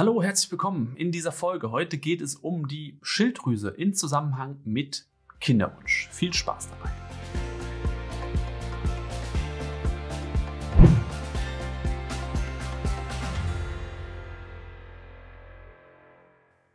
Hallo, herzlich willkommen in dieser Folge. Heute geht es um die Schilddrüse in Zusammenhang mit Kinderwunsch. Viel Spaß dabei.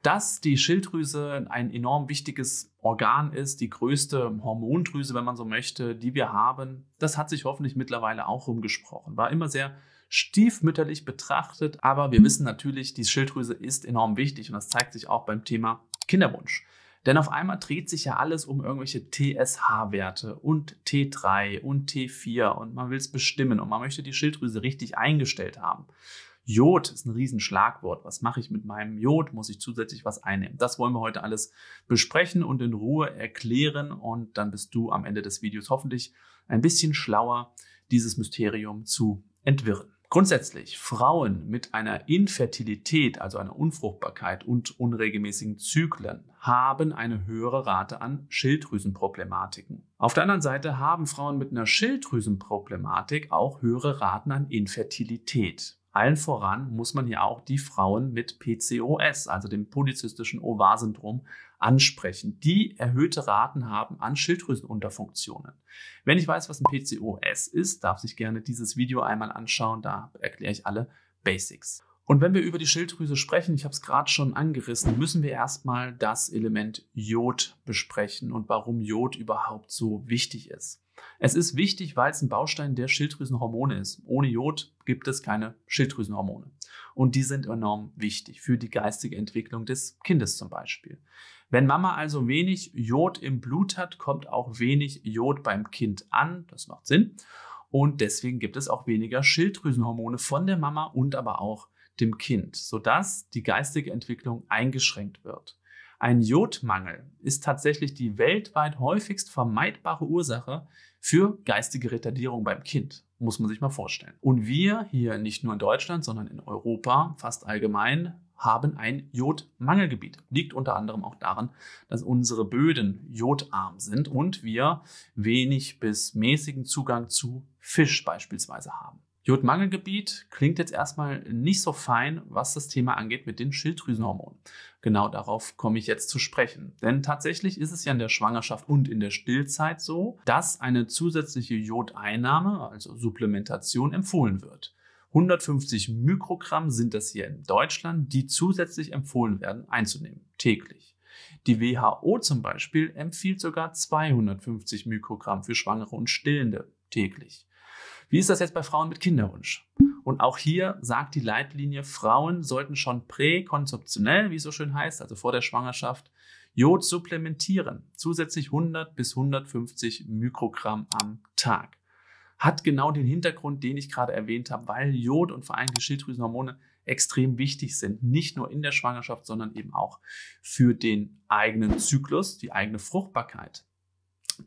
dass die Schilddrüse ein enorm wichtiges Organ ist, die größte Hormondrüse, wenn man so möchte, die wir haben, das hat sich hoffentlich mittlerweile auch rumgesprochen. War immer sehr stiefmütterlich betrachtet. Aber wir wissen natürlich, die Schilddrüse ist enorm wichtig und das zeigt sich auch beim Thema Kinderwunsch. Denn auf einmal dreht sich ja alles um irgendwelche TSH-Werte und T3 und T4 und man will es bestimmen und man möchte die Schilddrüse richtig eingestellt haben. Jod ist ein Riesenschlagwort. Was mache ich mit meinem Jod? Muss ich zusätzlich was einnehmen? Das wollen wir heute alles besprechen und in Ruhe erklären und dann bist du am Ende des Videos hoffentlich ein bisschen schlauer, dieses Mysterium zu entwirren. Grundsätzlich, Frauen mit einer Infertilität, also einer Unfruchtbarkeit und unregelmäßigen Zyklen, haben eine höhere Rate an Schilddrüsenproblematiken. Auf der anderen Seite haben Frauen mit einer Schilddrüsenproblematik auch höhere Raten an Infertilität. Allen voran muss man hier auch die Frauen mit PCOS, also dem polyzystischen Ovar-Syndrom, ansprechen, die erhöhte Raten haben an Schilddrüsenunterfunktionen. Wenn ich weiß, was ein PCOS ist, darf sich gerne dieses Video einmal anschauen, da erkläre ich alle Basics. Und wenn wir über die Schilddrüse sprechen, ich habe es gerade schon angerissen, müssen wir erstmal das Element Jod besprechen und warum Jod überhaupt so wichtig ist. Es ist wichtig, weil es ein Baustein der Schilddrüsenhormone ist. Ohne Jod gibt es keine Schilddrüsenhormone und die sind enorm wichtig für die geistige Entwicklung des Kindes zum Beispiel. Wenn Mama also wenig Jod im Blut hat, kommt auch wenig Jod beim Kind an, das macht Sinn. Und deswegen gibt es auch weniger Schilddrüsenhormone von der Mama und aber auch dem Kind, sodass die geistige Entwicklung eingeschränkt wird. Ein Jodmangel ist tatsächlich die weltweit häufigst vermeidbare Ursache für geistige Retardierung beim Kind. Muss man sich mal vorstellen. Und wir hier nicht nur in Deutschland, sondern in Europa fast allgemein haben ein Jodmangelgebiet. Liegt unter anderem auch daran, dass unsere Böden jodarm sind und wir wenig bis mäßigen Zugang zu Fisch beispielsweise haben. Jodmangelgebiet klingt jetzt erstmal nicht so fein, was das Thema angeht mit den Schilddrüsenhormonen. Genau darauf komme ich jetzt zu sprechen. Denn tatsächlich ist es ja in der Schwangerschaft und in der Stillzeit so, dass eine zusätzliche Jodeinnahme, also Supplementation, empfohlen wird. 150 Mikrogramm sind das hier in Deutschland, die zusätzlich empfohlen werden einzunehmen, täglich. Die WHO zum Beispiel empfiehlt sogar 250 Mikrogramm für Schwangere und Stillende täglich. Wie ist das jetzt bei Frauen mit Kinderwunsch? Und auch hier sagt die Leitlinie, Frauen sollten schon präkonzeptionell, wie es so schön heißt, also vor der Schwangerschaft, Jod supplementieren. Zusätzlich 100 bis 150 Mikrogramm am Tag. Hat genau den Hintergrund, den ich gerade erwähnt habe, weil Jod und vor allem die Schilddrüsenhormone extrem wichtig sind. Nicht nur in der Schwangerschaft, sondern eben auch für den eigenen Zyklus, die eigene Fruchtbarkeit.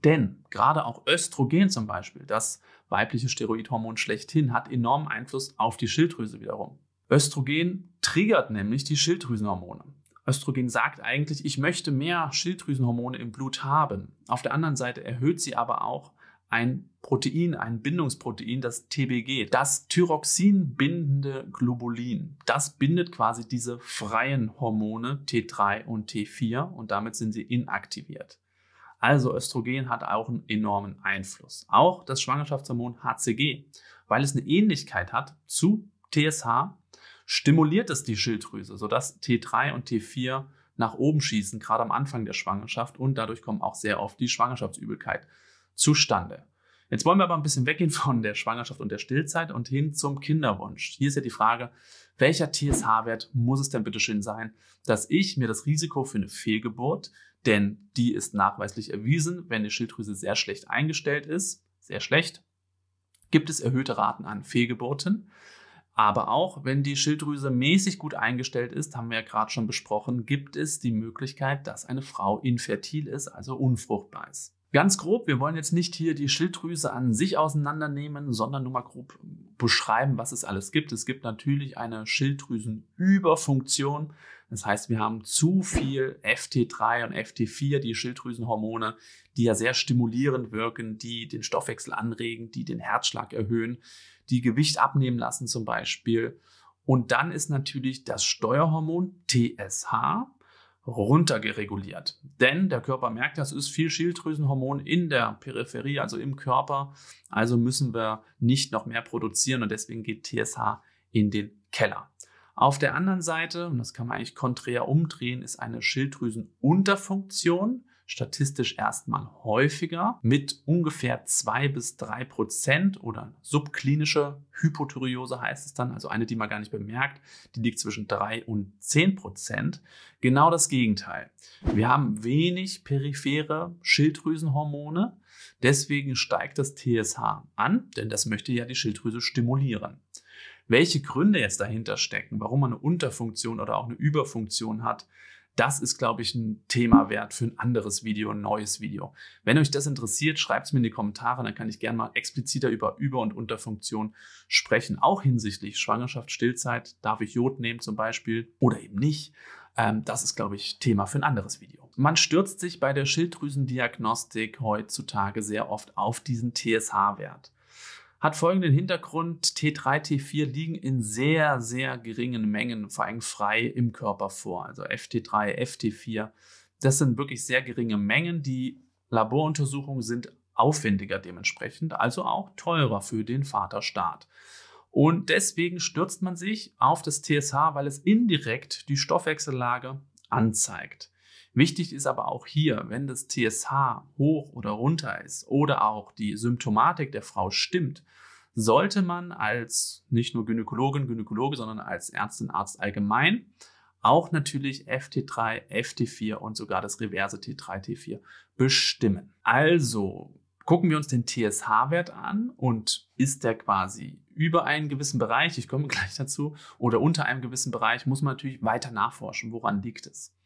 Denn gerade auch Östrogen zum Beispiel, das weibliche Steroidhormon schlechthin, hat enormen Einfluss auf die Schilddrüse wiederum. Östrogen triggert nämlich die Schilddrüsenhormone. Östrogen sagt eigentlich, ich möchte mehr Schilddrüsenhormone im Blut haben. Auf der anderen Seite erhöht sie aber auch ein Protein, ein Bindungsprotein, das TBG, das thyroxinbindende Globulin. Das bindet quasi diese freien Hormone T3 und T4 und damit sind sie inaktiviert. Also Östrogen hat auch einen enormen Einfluss. Auch das Schwangerschaftshormon HCG, weil es eine Ähnlichkeit hat zu TSH, stimuliert es die Schilddrüse, sodass T3 und T4 nach oben schießen, gerade am Anfang der Schwangerschaft und dadurch kommen auch sehr oft die Schwangerschaftsübelkeit zustande. Jetzt wollen wir aber ein bisschen weggehen von der Schwangerschaft und der Stillzeit und hin zum Kinderwunsch. Hier ist ja die Frage, welcher TSH-Wert muss es denn bitte schön sein, dass ich mir das Risiko für eine Fehlgeburt denn die ist nachweislich erwiesen, wenn die Schilddrüse sehr schlecht eingestellt ist, sehr schlecht, gibt es erhöhte Raten an Fehlgeburten. Aber auch wenn die Schilddrüse mäßig gut eingestellt ist, haben wir ja gerade schon besprochen, gibt es die Möglichkeit, dass eine Frau infertil ist, also unfruchtbar ist. Ganz grob, wir wollen jetzt nicht hier die Schilddrüse an sich auseinandernehmen, sondern nur mal grob beschreiben, was es alles gibt. Es gibt natürlich eine Schilddrüsenüberfunktion. Das heißt, wir haben zu viel FT3 und FT4, die Schilddrüsenhormone, die ja sehr stimulierend wirken, die den Stoffwechsel anregen, die den Herzschlag erhöhen, die Gewicht abnehmen lassen zum Beispiel. Und dann ist natürlich das Steuerhormon TSH runtergereguliert. Denn der Körper merkt, das ist viel Schilddrüsenhormon in der Peripherie, also im Körper. Also müssen wir nicht noch mehr produzieren und deswegen geht TSH in den Keller. Auf der anderen Seite, und das kann man eigentlich konträr umdrehen, ist eine Schilddrüsenunterfunktion statistisch erstmal häufiger mit ungefähr zwei bis drei Prozent oder subklinische Hypothyreose heißt es dann, also eine, die man gar nicht bemerkt, die liegt zwischen drei und zehn Prozent. Genau das Gegenteil. Wir haben wenig periphere Schilddrüsenhormone, deswegen steigt das TSH an, denn das möchte ja die Schilddrüse stimulieren. Welche Gründe jetzt dahinter stecken, warum man eine Unterfunktion oder auch eine Überfunktion hat, das ist, glaube ich, ein Thema wert für ein anderes Video, ein neues Video. Wenn euch das interessiert, schreibt es mir in die Kommentare, dann kann ich gerne mal expliziter über Über- und Unterfunktion sprechen. Auch hinsichtlich Schwangerschaft, Stillzeit, darf ich Jod nehmen zum Beispiel oder eben nicht. Ähm, das ist, glaube ich, Thema für ein anderes Video. Man stürzt sich bei der Schilddrüsendiagnostik heutzutage sehr oft auf diesen TSH-Wert. Hat folgenden Hintergrund, T3, T4 liegen in sehr, sehr geringen Mengen, vor allem frei im Körper vor, also FT3, FT4. Das sind wirklich sehr geringe Mengen. Die Laboruntersuchungen sind aufwendiger dementsprechend, also auch teurer für den Vaterstaat. Und deswegen stürzt man sich auf das TSH, weil es indirekt die Stoffwechsellage anzeigt. Wichtig ist aber auch hier, wenn das TSH hoch oder runter ist oder auch die Symptomatik der Frau stimmt, sollte man als nicht nur Gynäkologin, Gynäkologe, sondern als Ärztin, Arzt allgemein auch natürlich FT3, FT4 und sogar das reverse T3, T4 bestimmen. Also gucken wir uns den TSH-Wert an und ist der quasi über einen gewissen Bereich, ich komme gleich dazu, oder unter einem gewissen Bereich, muss man natürlich weiter nachforschen, woran liegt es.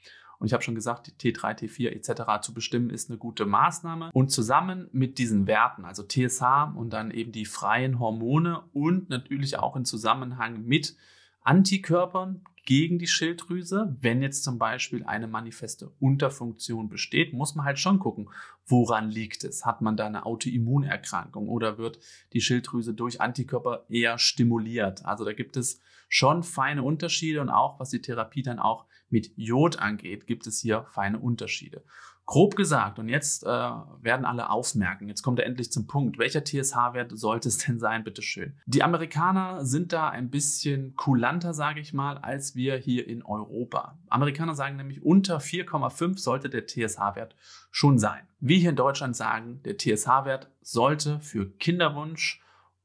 Und ich habe schon gesagt, die T3, T4 etc. zu bestimmen ist eine gute Maßnahme. Und zusammen mit diesen Werten, also TSH und dann eben die freien Hormone und natürlich auch in Zusammenhang mit Antikörpern gegen die Schilddrüse, wenn jetzt zum Beispiel eine manifeste Unterfunktion besteht, muss man halt schon gucken, woran liegt es? Hat man da eine Autoimmunerkrankung oder wird die Schilddrüse durch Antikörper eher stimuliert? Also da gibt es schon feine Unterschiede und auch was die Therapie dann auch mit Jod angeht, gibt es hier feine Unterschiede. Grob gesagt, und jetzt äh, werden alle aufmerken, jetzt kommt er endlich zum Punkt, welcher TSH-Wert sollte es denn sein, bitteschön? Die Amerikaner sind da ein bisschen kulanter, sage ich mal, als wir hier in Europa. Amerikaner sagen nämlich, unter 4,5 sollte der TSH-Wert schon sein. Wir hier in Deutschland sagen, der TSH-Wert sollte für Kinderwunsch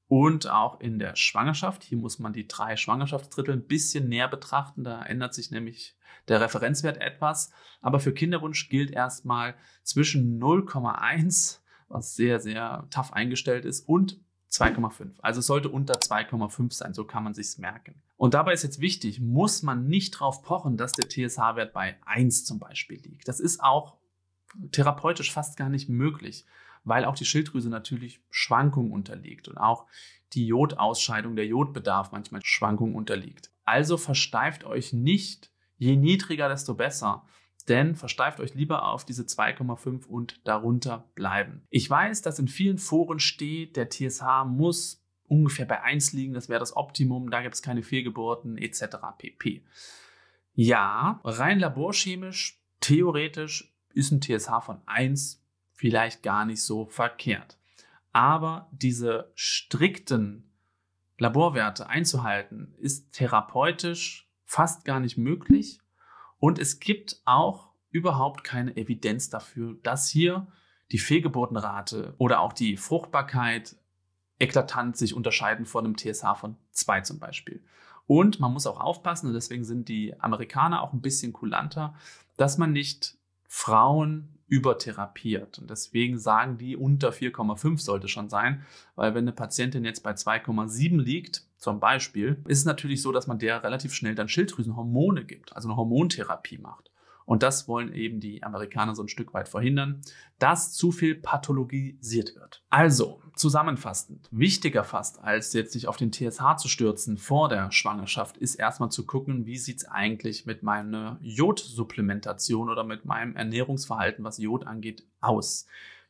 und auch in der Schwangerschaft, hier muss man die drei Schwangerschaftsdrittel ein bisschen näher betrachten, da ändert sich nämlich der Referenzwert etwas. Aber für Kinderwunsch gilt erstmal zwischen 0,1, was sehr, sehr tough eingestellt ist, und 2,5. Also es sollte unter 2,5 sein, so kann man sich merken. Und dabei ist jetzt wichtig, muss man nicht drauf pochen, dass der TSH-Wert bei 1 zum Beispiel liegt. Das ist auch therapeutisch fast gar nicht möglich, weil auch die Schilddrüse natürlich Schwankungen unterliegt und auch die Jodausscheidung, der Jodbedarf manchmal Schwankungen unterliegt. Also versteift euch nicht Je niedriger, desto besser. Denn versteift euch lieber auf diese 2,5 und darunter bleiben. Ich weiß, dass in vielen Foren steht, der TSH muss ungefähr bei 1 liegen, das wäre das Optimum, da gibt es keine Fehlgeburten etc. pp. Ja, rein laborchemisch, theoretisch ist ein TSH von 1 vielleicht gar nicht so verkehrt. Aber diese strikten Laborwerte einzuhalten, ist therapeutisch fast gar nicht möglich. Und es gibt auch überhaupt keine Evidenz dafür, dass hier die Fehlgeburtenrate oder auch die Fruchtbarkeit eklatant sich unterscheiden von einem TSH von 2 zum Beispiel. Und man muss auch aufpassen, und deswegen sind die Amerikaner auch ein bisschen kulanter, dass man nicht Frauen übertherapiert. Und deswegen sagen die, unter 4,5 sollte schon sein, weil wenn eine Patientin jetzt bei 2,7 liegt, zum Beispiel ist es natürlich so, dass man der relativ schnell dann Schilddrüsenhormone gibt, also eine Hormontherapie macht. Und das wollen eben die Amerikaner so ein Stück weit verhindern, dass zu viel pathologisiert wird. Also, zusammenfassend, wichtiger fast als jetzt sich auf den TSH zu stürzen vor der Schwangerschaft, ist erstmal zu gucken, wie sieht es eigentlich mit meiner Jodsupplementation oder mit meinem Ernährungsverhalten, was Jod angeht, aus.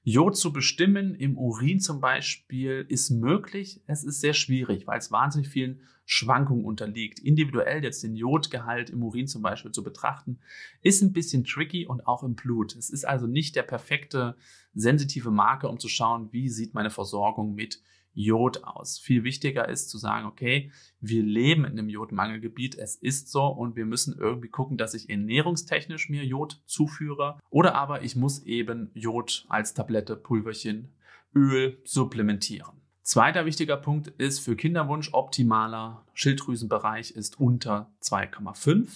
Jod zu bestimmen im Urin zum Beispiel ist möglich. Es ist sehr schwierig, weil es wahnsinnig vielen Schwankungen unterliegt. Individuell jetzt den Jodgehalt im Urin zum Beispiel zu betrachten, ist ein bisschen tricky und auch im Blut. Es ist also nicht der perfekte sensitive Marker, um zu schauen, wie sieht meine Versorgung mit Jod aus. Viel wichtiger ist zu sagen, okay, wir leben in einem Jodmangelgebiet, es ist so und wir müssen irgendwie gucken, dass ich ernährungstechnisch mir Jod zuführe oder aber ich muss eben Jod als Tablette, Pulverchen, Öl supplementieren. Zweiter wichtiger Punkt ist für Kinderwunsch optimaler Schilddrüsenbereich ist unter 2,5.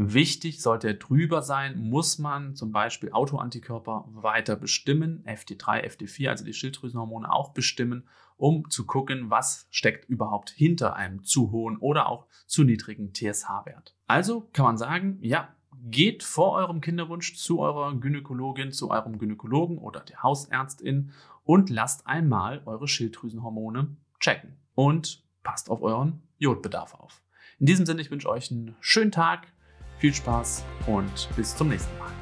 Wichtig sollte er drüber sein, muss man zum Beispiel Autoantikörper weiter bestimmen, FT3, FT4, also die Schilddrüsenhormone auch bestimmen, um zu gucken, was steckt überhaupt hinter einem zu hohen oder auch zu niedrigen TSH-Wert. Also kann man sagen, ja, geht vor eurem Kinderwunsch zu eurer Gynäkologin, zu eurem Gynäkologen oder der Hausärztin und lasst einmal eure Schilddrüsenhormone checken und passt auf euren Jodbedarf auf. In diesem Sinne, ich wünsche euch einen schönen Tag viel Spaß und bis zum nächsten Mal.